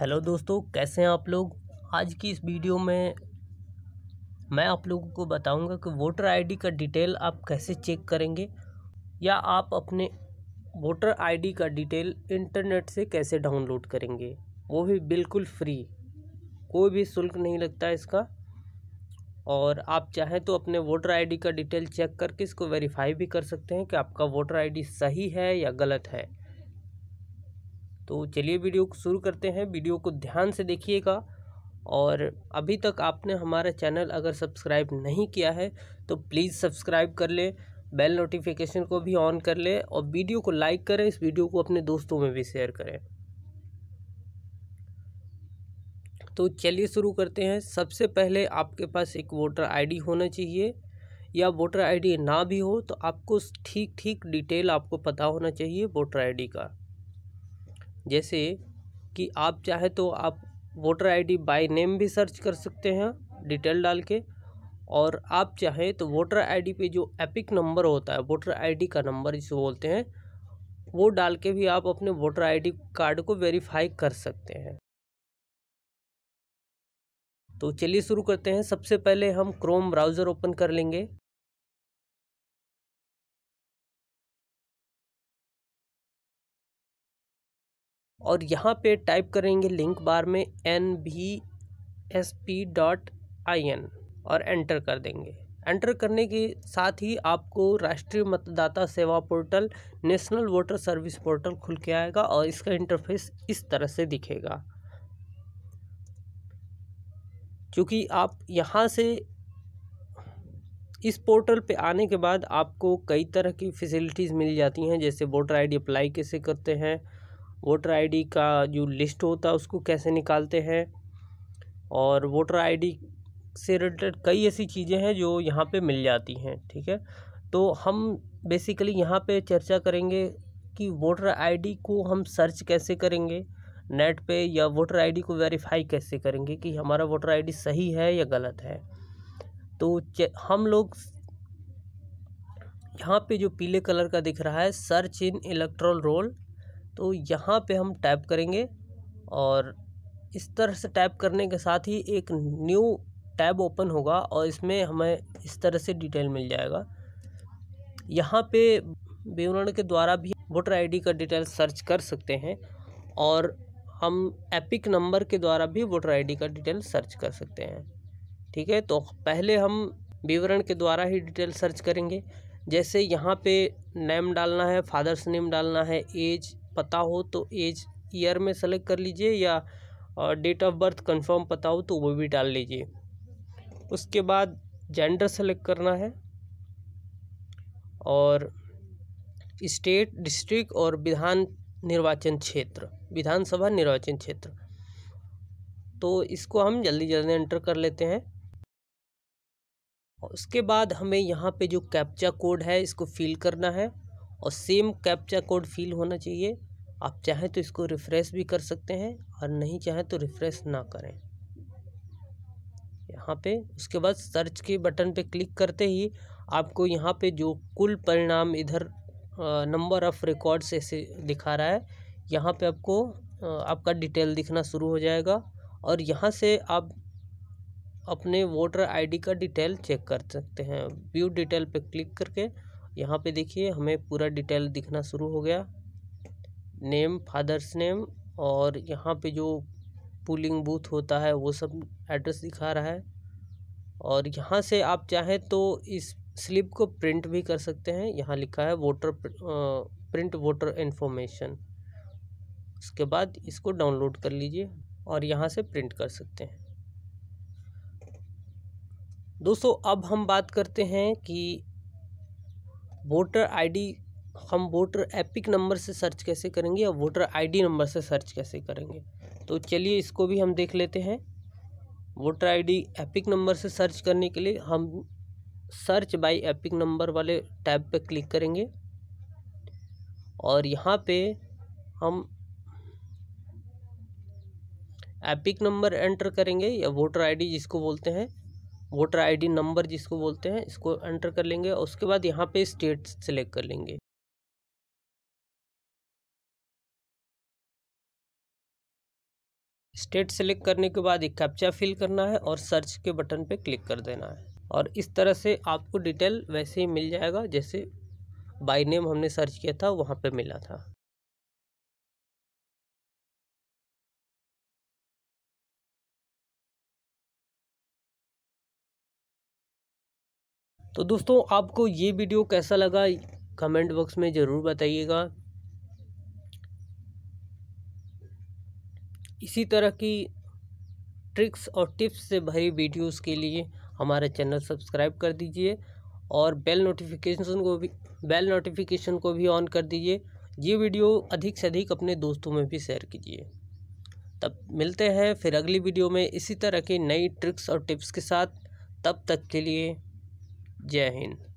hello दोस्तों कैसे हैं आप लोग आज की इस वीडियो में मैं आप लोगों को बताऊंगा कि वोटर आईडी का डिटेल आप कैसे चेक करेंगे या आप अपने वोटर आईडी का डिटेल इंटरनेट से कैसे डाउनलोड करेंगे वो भी बिल्कुल फ्री कोई भी शुल्क नहीं लगता इसका और आप चाहें तो अपने वोटर आईडी का डिटेल चेक करके इसको वेरीफाई भी कर सकते हैं कि आपका वोटर आईडी सही है या गलत है तो चलिए वीडियो को शुरू करते हैं वीडियो को ध्यान से देखिएगा और अभी तक आपने हमारा चैनल अगर सब्सक्राइब नहीं किया है तो प्लीज़ सब्सक्राइब कर लें बेल नोटिफिकेशन को भी ऑन कर लें और वीडियो को लाइक करें इस वीडियो को अपने दोस्तों में भी शेयर करें तो चलिए शुरू करते हैं सबसे पहले आपके पास एक वोटर आईडी होना चाहिए या वोटर आईडी ना भी हो तो आपको ठीक ठीक डिटेल आपको पता होना चाहिए वोटर आईडी का जैसे कि आप चाहे तो आप वोटर आईडी बाय नेम भी सर्च कर सकते हैं डिटेल डाल के और आप चाहें तो वोटर आईडी पे जो एपिक नंबर होता है वोटर आईडी का नंबर जिसे बोलते हैं वो डाल के भी आप अपने वोटर आईडी कार्ड को वेरीफाई कर सकते हैं तो चलिए शुरू करते हैं सबसे पहले हम क्रोम ब्राउज़र ओपन कर लेंगे और यहाँ पे टाइप करेंगे लिंक बार में N V S P dot I N और एंटर कर देंगे एंटर करने के साथ ही आपको राष्ट्रीय मतदाता सेवा portal national voter service portal खुल के आएगा और इसका इंटरफेस इस तरह से दिखेगा क्योंकि आप यहाँ से इस पोर्टल पे आने के बाद आपको कई तरह की फैसिलिटीज़ मिल जाती हैं जैसे वोटर आईडी अप्लाई कैसे करते हैं वोटर आईडी का जो लिस्ट होता है उसको कैसे निकालते हैं और वोटर आईडी से रिलेटेड कई ऐसी चीज़ें हैं जो यहाँ पे मिल जाती हैं ठीक है तो हम बेसिकली यहाँ पे चर्चा करेंगे कि वोटर आईडी को हम सर्च कैसे करेंगे नेट पे या वोटर आईडी को वेरीफाई कैसे करेंगे कि हमारा वोटर आईडी सही है या गलत है तो हम लोग यहाँ पे जो पीले कलर का दिख रहा है सर्च इन इलेक्ट्रोल रोल तो यहाँ पे हम टैप करेंगे और इस तरह से टैप करने के साथ ही एक न्यू टैब ओपन होगा और इसमें हमें इस तरह से डिटेल मिल जाएगा यहाँ पे विवरण के द्वारा भी वोटर आईडी का डिटेल सर्च कर सकते हैं और हम एपिक नंबर के द्वारा भी वोटर आईडी का डिटेल सर्च कर सकते हैं ठीक है तो पहले हम विवरण के द्वारा ही डिटेल सर्च करेंगे जैसे यहाँ पे नेम डालना है फादर्स नेम डालना है एज पता हो तो एज ईयर में सेलेक्ट कर लीजिए या डेट ऑफ बर्थ कंफर्म पता हो तो वो भी डाल लीजिए उसके बाद जेंडर सेलेक्ट करना है और स्टेट डिस्ट्रिक्ट और विधान निर्वाचन क्षेत्र विधानसभा निर्वाचन क्षेत्र तो इसको हम जल्दी जल्दी एंटर कर लेते हैं उसके बाद हमें यहाँ पे जो कैप्चा कोड है इसको फिल करना है और सेम कैप्चा कोड फील होना चाहिए आप चाहें तो इसको रिफ़्रेश भी कर सकते हैं और नहीं चाहें तो रिफ़्रेश ना करें यहाँ पे उसके बाद सर्च के बटन पे क्लिक करते ही आपको यहाँ पे जो कुल परिणाम इधर नंबर ऑफ़ रिकॉर्ड्स ऐसे दिखा रहा है यहाँ पे आपको आपका डिटेल दिखना शुरू हो जाएगा और यहाँ से आप अपने वोटर आईडी का डिटेल चेक कर सकते हैं व्यू डिटेल पे क्लिक करके यहाँ पे देखिए हमें पूरा डिटेल दिखना शुरू हो गया नेम फादर्स नेम और यहाँ पे जो पुलिंग बूथ होता है वो सब एड्रेस दिखा रहा है और यहाँ से आप चाहें तो इस स्लिप को प्रिंट भी कर सकते हैं यहाँ लिखा है वोटर प्रिंट वोटर इन्फॉर्मेशन उसके बाद इसको डाउनलोड कर लीजिए और यहाँ से प्रिंट कर सकते हैं दोस्तों अब हम बात करते हैं कि वोटर आईडी हम वोटर एपिक नंबर से सर्च कैसे करेंगे या वोटर आईडी नंबर से सर्च कैसे करेंगे तो चलिए इसको भी हम देख लेते हैं वोटर आईडी एपिक नंबर से सर्च करने के लिए हम सर्च बाय एपिक नंबर वाले टैब पर क्लिक करेंगे और यहाँ पे हम एपिक नंबर एंटर करेंगे या वोटर आईडी जिसको बोलते हैं वोटर आईडी नंबर जिसको बोलते हैं इसको एंटर कर लेंगे और उसके बाद यहाँ पे स्टेट सेलेक्ट कर लेंगे स्टेट सेलेक्ट करने के बाद एक कैप्चा फिल करना है और सर्च के बटन पे क्लिक कर देना है और इस तरह से आपको डिटेल वैसे ही मिल जाएगा जैसे बाई नेम हमने सर्च किया था वहाँ पे मिला था तो दोस्तों आपको ये वीडियो कैसा लगा कमेंट बॉक्स में ज़रूर बताइएगा इसी तरह की ट्रिक्स और टिप्स से भरी वीडियोस के लिए हमारा चैनल सब्सक्राइब कर दीजिए और बेल नोटिफिकेशन को भी बेल नोटिफिकेशन को भी ऑन कर दीजिए ये वीडियो अधिक से अधिक अपने दोस्तों में भी शेयर कीजिए तब मिलते हैं फिर अगली वीडियो में इसी तरह की नई ट्रिक्स और टिप्स के साथ तब तक के लिए जय हिंद